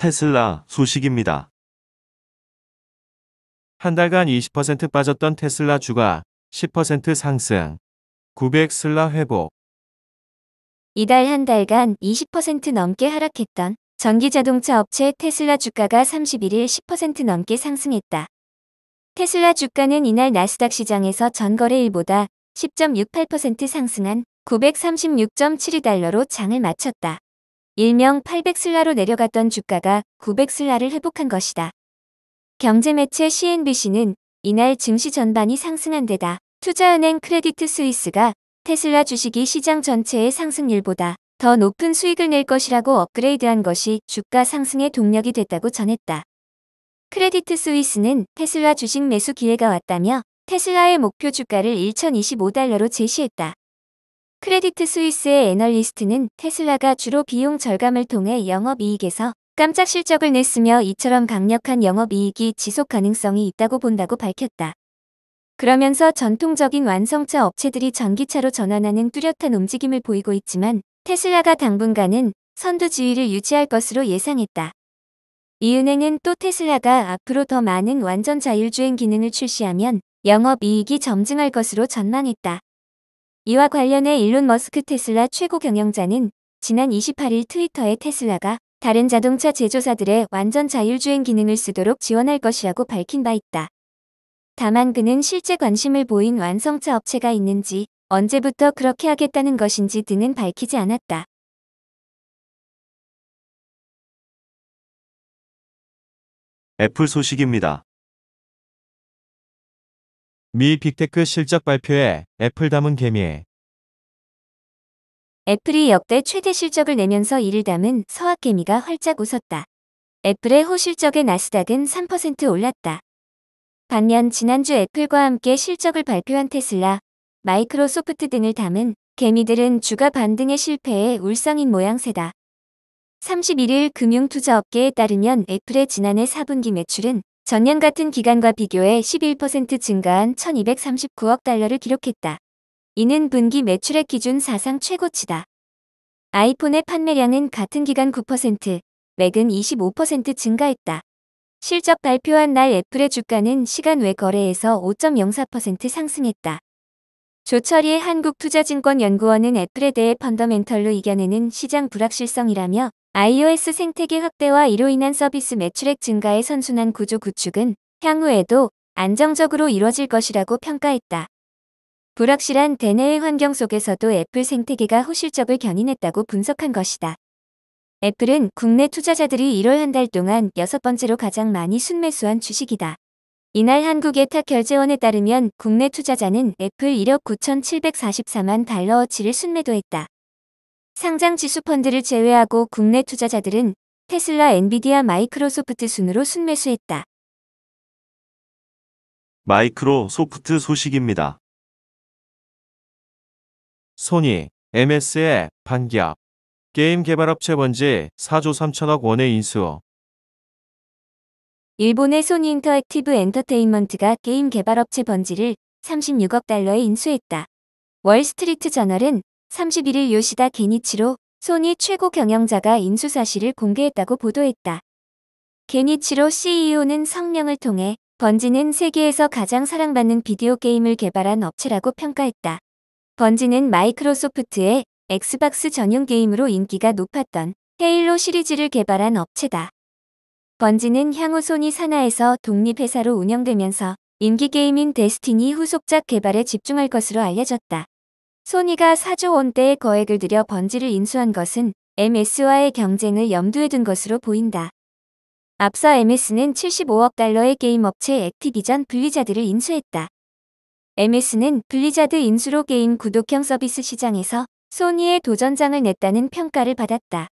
테슬라 소식입니다. 한 달간 20% 빠졌던 테슬라 주가 10% 상승, 900슬라 회복. 이달 한 달간 20% 넘게 하락했던 전기자동차 업체 테슬라 주가가 31일 10% 넘게 상승했다. 테슬라 주가는 이날 나스닥 시장에서 전거래일보다 10.68% 상승한 936.72달러로 장을 마쳤다. 일명 800슬라로 내려갔던 주가가 900슬라를 회복한 것이다. 경제매체 CNBC는 이날 증시 전반이 상승한 데다 투자은행 크레디트 스위스가 테슬라 주식이 시장 전체의 상승률보다 더 높은 수익을 낼 것이라고 업그레이드한 것이 주가 상승의 동력이 됐다고 전했다. 크레디트 스위스는 테슬라 주식 매수 기회가 왔다며 테슬라의 목표 주가를 1025달러로 제시했다. 크레디트 스위스의 애널리스트는 테슬라가 주로 비용 절감을 통해 영업이익에서 깜짝 실적을 냈으며 이처럼 강력한 영업이익이 지속 가능성이 있다고 본다고 밝혔다. 그러면서 전통적인 완성차 업체들이 전기차로 전환하는 뚜렷한 움직임을 보이고 있지만 테슬라가 당분간은 선두 지위를 유지할 것으로 예상했다. 이 은행은 또 테슬라가 앞으로 더 많은 완전 자율주행 기능을 출시하면 영업이익이 점증할 것으로 전망했다. 이와 관련해 일론 머스크 테슬라 최고 경영자는 지난 28일 트위터에 테슬라가 다른 자동차 제조사들의 완전 자율주행 기능을 쓰도록 지원할 것이라고 밝힌 바 있다. 다만 그는 실제 관심을 보인 완성차 업체가 있는지 언제부터 그렇게 하겠다는 것인지 등은 밝히지 않았다. 애플 소식입니다. 미 빅테크 실적 발표에 애플 담은 개미 애플이 역대 최대 실적을 내면서 이를 담은 서학개미가 활짝 웃었다. 애플의 호실적에 나스닥은 3% 올랐다. 반면 지난주 애플과 함께 실적을 발표한 테슬라, 마이크로소프트 등을 담은 개미들은 주가 반등의 실패에 울상인 모양새다. 31일 금융투자업계에 따르면 애플의 지난해 4분기 매출은 전년 같은 기간과 비교해 11% 증가한 1239억 달러를 기록했다. 이는 분기 매출액 기준 사상 최고치다. 아이폰의 판매량은 같은 기간 9%, 맥은 25% 증가했다. 실적 발표한 날 애플의 주가는 시간 외 거래에서 5.04% 상승했다. 조철이의 한국투자증권연구원은 애플에 대해 펀더멘털로 이겨내는 시장 불확실성이라며 iOS 생태계 확대와 이로 인한 서비스 매출액 증가의 선순환 구조 구축은 향후에도 안정적으로 이뤄질 것이라고 평가했다. 불확실한 대내외 환경 속에서도 애플 생태계가 호실적을 견인했다고 분석한 것이다. 애플은 국내 투자자들이 1월 한 달 동안 여섯 번째로 가장 많이 순매수한 주식이다. 이날 한국의 타 결제원에 따르면 국내 투자자는 애플 1억 9,744만 달러어치를 순매도했다. 상장 지수 펀드를 제외하고 국내 투자자들은 테슬라, 엔비디아, 마이크로소프트 순으로 순매수했다. 마이크로소프트 소식입니다. 소니, MS의 반기압, 게임 개발업체 번지 4조 3천억 원의 인수. 일본의 소니 인터액티브 엔터테인먼트가 게임 개발업체 번지를 36억 달러에 인수했다. 월스트리트 저널은 31일 요시다 게니치로 소니 최고 경영자가 인수 사실을 공개했다고 보도했다. 게니치로 CEO는 성명을 통해 번지는 세계에서 가장 사랑받는 비디오 게임을 개발한 업체라고 평가했다. 번지는 마이크로소프트의 엑스박스 전용 게임으로 인기가 높았던 헤일로 시리즈를 개발한 업체다. 번지는 향후 소니 산하에서 독립회사로 운영되면서 인기 게임인 데스티니 후속작 개발에 집중할 것으로 알려졌다. 소니가 4조 원대의 거액을 들여 번지를 인수한 것은 MS와의 경쟁을 염두에 둔 것으로 보인다. 앞서 MS는 75억 달러의 게임 업체 액티비전 블리자드를 인수했다. MS는 블리자드 인수로 게임 구독형 서비스 시장에서 소니의 도전장을 냈다는 평가를 받았다.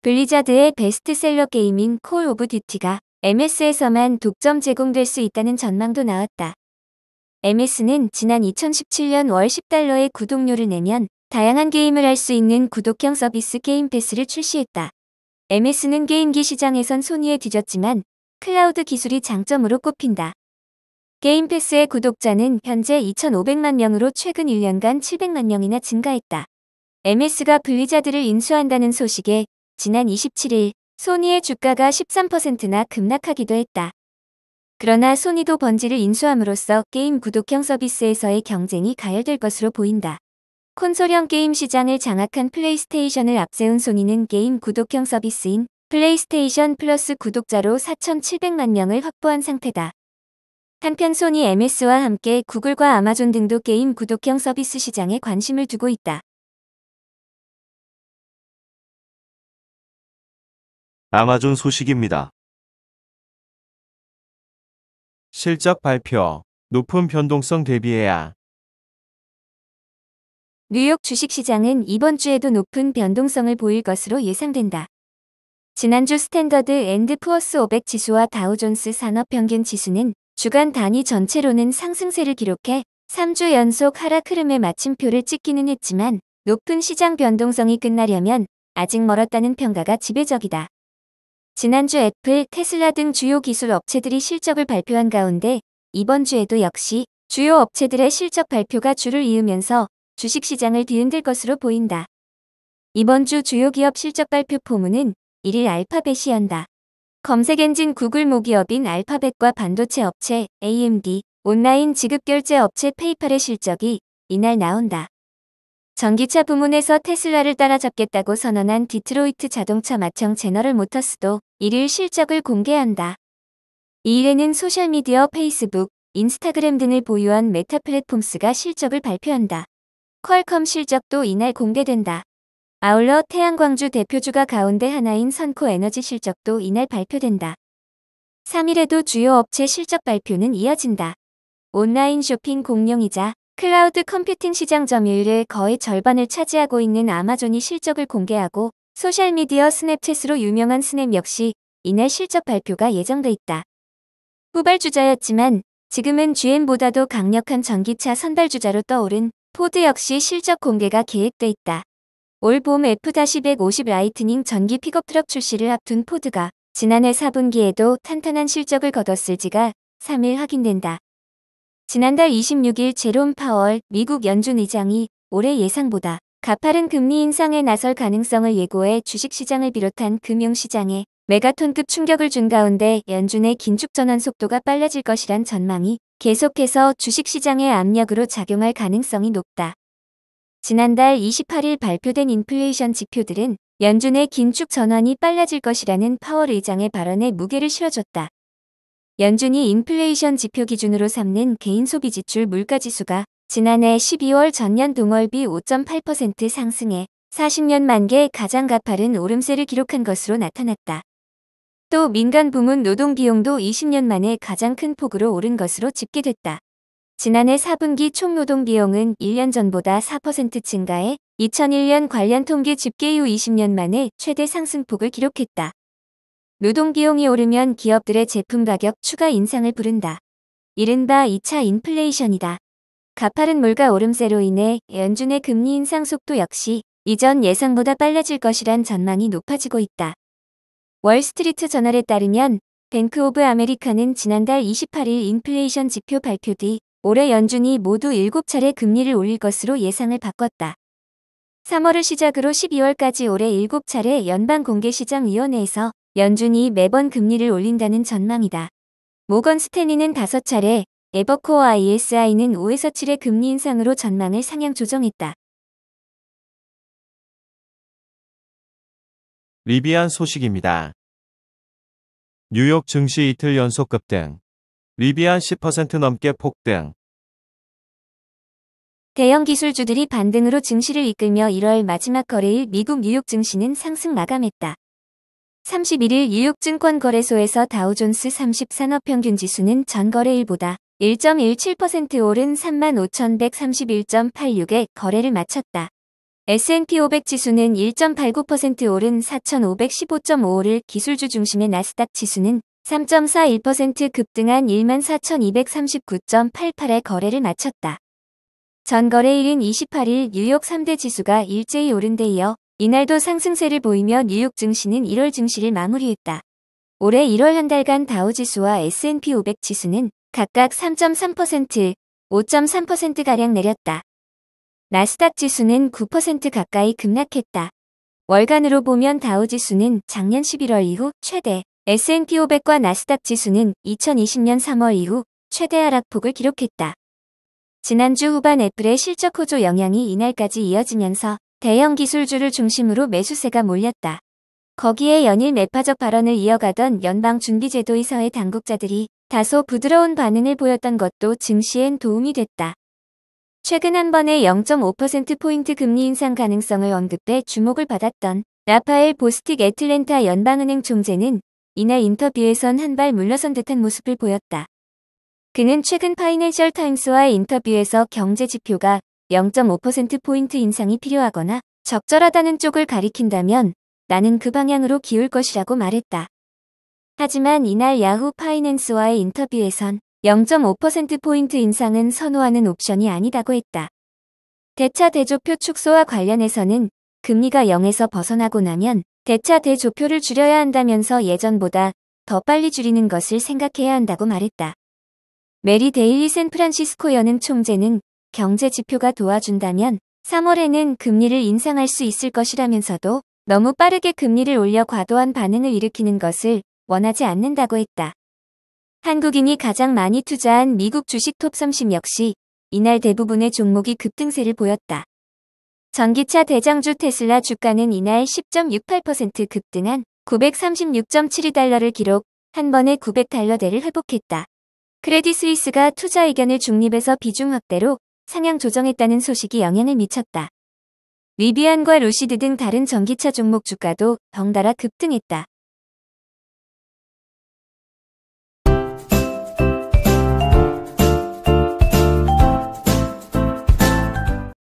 블리자드의 베스트셀러 게임인 콜 오브 듀티가 MS에서만 독점 제공될 수 있다는 전망도 나왔다. MS는 지난 2017년 월 10달러의 구독료를 내면 다양한 게임을 할 수 있는 구독형 서비스 게임 패스를 출시했다. MS는 게임기 시장에선 손위에 뒤졌지만 클라우드 기술이 장점으로 꼽힌다. 게임 패스의 구독자는 현재 2,500만 명으로 최근 1년간 700만 명이나 증가했다. MS가 블리자드를 인수한다는 소식에 지난 27일 소니의 주가가 13%나 급락하기도 했다. 그러나 소니도 번지를 인수함으로써 게임 구독형 서비스에서의 경쟁이 가열될 것으로 보인다. 콘솔형 게임 시장을 장악한 플레이스테이션을 앞세운 소니는 게임 구독형 서비스인 플레이스테이션 플러스 구독자로 4,700만 명을 확보한 상태다. 한편 소니 MS와 함께 구글과 아마존 등도 게임 구독형 서비스 시장에 관심을 두고 있다. 아마존 소식입니다. 실적 발표, 높은 변동성 대비해야. 뉴욕 주식시장은 이번 주에도 높은 변동성을 보일 것으로 예상된다. 지난주 스탠더드 앤드 푸어스 500 지수와 다우존스 산업평균 지수는 주간 단위 전체로는 상승세를 기록해 3주 연속 하락 흐름에 마침표를 찍기는 했지만 높은 시장 변동성이 끝나려면 아직 멀었다는 평가가 지배적이다. 지난주 애플, 테슬라 등 주요 기술 업체들이 실적을 발표한 가운데 이번 주에도 역시 주요 업체들의 실적 발표가 줄을 이으면서 주식시장을 뒤흔들 것으로 보인다. 이번 주 주요 기업 실적 발표 포문은 1일 알파벳이 연다. 검색 엔진 구글 모기업인 알파벳과 반도체 업체 AMD, 온라인 지급 결제 업체 페이팔의 실적이 이날 나온다. 전기차 부문에서 테슬라를 따라잡겠다고 선언한 디트로이트 자동차 마청 제너럴 모터스도 1일 실적을 공개한다. 이일에는 소셜미디어 페이스북, 인스타그램 등을 보유한 메타 플랫폼스가 실적을 발표한다. 퀄컴 실적도 이날 공개된다. 아울러 태양광주 대표주가 가운데 하나인 선코 에너지 실적도 이날 발표된다. 3일에도 주요 업체 실적 발표는 이어진다. 온라인 쇼핑 공룡이자 클라우드 컴퓨팅 시장 점유율의 거의 절반을 차지하고 있는 아마존이 실적을 공개하고 소셜미디어 스냅챗으로 유명한 스냅 역시 이날 실적 발표가 예정돼 있다. 후발주자였지만 지금은 GM보다도 강력한 전기차 선발주자로 떠오른 포드 역시 실적 공개가 계획돼 있다. 올봄 F-150 라이트닝 전기 픽업트럭 출시를 앞둔 포드가 지난해 4분기에도 탄탄한 실적을 거뒀을지가 3일 확인된다. 지난달 26일 제롬 파월 미국 연준 의장이 올해 예상보다 가파른 금리 인상에 나설 가능성을 예고해 주식시장을 비롯한 금융시장에 메가톤급 충격을 준 가운데 연준의 긴축 전환 속도가 빨라질 것이란 전망이 계속해서 주식시장의 압력으로 작용할 가능성이 높다. 지난달 28일 발표된 인플레이션 지표들은 연준의 긴축 전환이 빨라질 것이라는 파월 의장의 발언에 무게를 실어줬다. 연준이 인플레이션 지표 기준으로 삼는 개인 소비 지출 물가 지수가 지난해 12월 전년 동월비 5.8% 상승해 40년 만개 가장 가파른 오름세를 기록한 것으로 나타났다. 또 민간 부문 노동 비용도 20년 만에 가장 큰 폭으로 오른 것으로 집계됐다. 지난해 4분기 총 노동 비용은 1년 전보다 4% 증가해 2001년 관련 통계 집계 이후 20년 만에 최대 상승폭을 기록했다. 노동비용이 오르면 기업들의 제품 가격 추가 인상을 부른다. 이른바 2차 인플레이션이다. 가파른 물가 오름세로 인해 연준의 금리 인상 속도 역시 이전 예상보다 빨라질 것이란 전망이 높아지고 있다. 월스트리트 저널에 따르면 뱅크 오브 아메리카는 지난달 28일 인플레이션 지표 발표 뒤 올해 연준이 모두 7차례 금리를 올릴 것으로 예상을 바꿨다. 3월을 시작으로 12월까지 올해 7차례 연방공개시장위원회에서 연준이 매번 금리를 올린다는 전망이다. 모건 스탠리는 5차례, 에버코어 ISI는 5에서 7의 금리 인상으로 전망을 상향 조정했다. 리비안 소식입니다. 뉴욕 증시 이틀 연속 급등. 리비안 10% 넘게 폭등. 대형 기술주들이 반등으로 증시를 이끌며 1월 마지막 거래일 미국 뉴욕 증시는 상승 마감했다. 31일 뉴욕증권거래소에서 다우존스 30 산업평균지수는 전거래일보다 1.17% 오른 35,131.86에 거래를 마쳤다. S&P 500 지수는 1.89% 오른 4,515.55를 기술주 중심의 나스닥 지수는 3.41% 급등한 14,239.88에 거래를 마쳤다. 전거래일인 28일 뉴욕 3대 지수가 일제히 오른 데 이어 이날도 상승세를 보이며 뉴욕 증시는 1월 증시를 마무리했다. 올해 1월 한 달간 다우지수와 S&P 500 지수는 각각 3.3%, 5.3%가량 내렸다. 나스닥 지수는 9% 가까이 급락했다. 월간으로 보면 다우지수는 작년 11월 이후 최대, S&P 500과 나스닥 지수는 2020년 3월 이후 최대 하락폭을 기록했다. 지난주 후반 애플의 실적 호조 영향이 이날까지 이어지면서 대형 기술주를 중심으로 매수세가 몰렸다. 거기에 연일 매파적 발언을 이어가던 연방준비제도이사의 당국자들이 다소 부드러운 반응을 보였던 것도 증시엔 도움이 됐다. 최근 한 번의 0.5%포인트 금리 인상 가능성을 언급해 주목을 받았던 라파엘 보스틱 애틀랜타 연방은행 총재는 이날 인터뷰에선 한 발 물러선 듯한 모습을 보였다. 그는 최근 파이낸셜 타임스와의 인터뷰에서 경제 지표가 0.5%포인트 인상이 필요하거나 적절하다는 쪽을 가리킨다면 나는 그 방향으로 기울 것이라고 말했다. 하지만 이날 야후 파이낸스와의 인터뷰에선 0.5%포인트 인상은 선호하는 옵션이 아니다고 했다. 대차 대조표 축소와 관련해서는 금리가 0에서 벗어나고 나면 대차 대조표를 줄여야 한다면서 예전보다 더 빨리 줄이는 것을 생각해야 한다고 말했다. 메리 데일리 샌프란시스코 여는 총재는 경제 지표가 도와준다면 3월에는 금리를 인상할 수 있을 것이라면서도 너무 빠르게 금리를 올려 과도한 반응을 일으키는 것을 원하지 않는다고 했다. 한국인이 가장 많이 투자한 미국 주식 톱30 역시 이날 대부분의 종목이 급등세를 보였다. 전기차 대장주 테슬라 주가는 이날 10.68% 급등한 936.72달러를 기록, 한 번에 900달러대를 회복했다. 크레디 스위스가 투자 의견을 중립에서 비중 확대로 상향 조정했다는 소식이 영향을 미쳤다. 리비안과 루시드 등 다른 전기차 종목 주가도 덩달아 급등했다.